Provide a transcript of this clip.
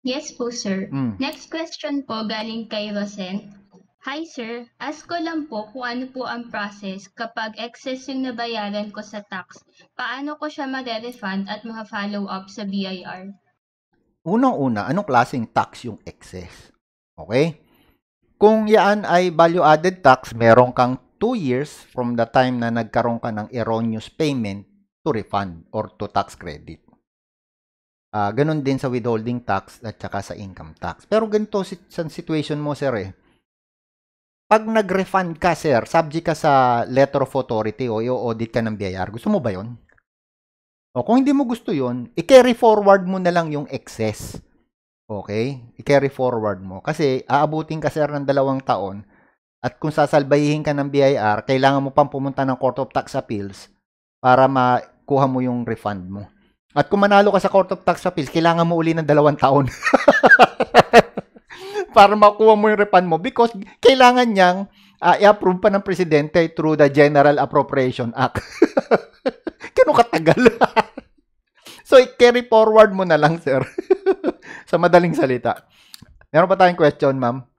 Yes po, sir. Mm. Next question po galing kay Rosen. Hi, sir. Ask ko lang po kung ano po ang process kapag excess yung nabayaran ko sa tax. Paano ko siya ma refund at ma-follow up sa BIR? Unang-una, anong klaseng tax yung excess? Okay? Kung yan ay value-added tax, meron kang 2 years from the time na nagkaroon ka ng erroneous payment to refund or to tax credit. Uh, ganun din sa withholding tax at saka sa income tax. Pero ganito si- sa situation mo, sir eh. Pag nag-refund ka, sir, subject ka sa letter of authority o i-audit ka ng BIR, gusto mo ba yon? O kung hindi mo gusto yon, i-carry forward mo na lang yung excess. Okay? I-carry forward mo. Kasi aabutin ka, sir, ng dalawang taon at kung sasalbahihin ka ng BIR, kailangan mo pang pumunta ng Court of Tax Appeals para makuha mo yung refund mo. At kung manalo ka sa Court of Tax Appeals, kailangan mo uli ng dalawang taon. para makuha mo yung refund mo because kailangan niyang uh, i-approve pa ng presidente through the General Appropriation Act. Kano katagal? so, i-carry forward mo na lang, sir. sa madaling salita. Meron pa tayong question, ma'am?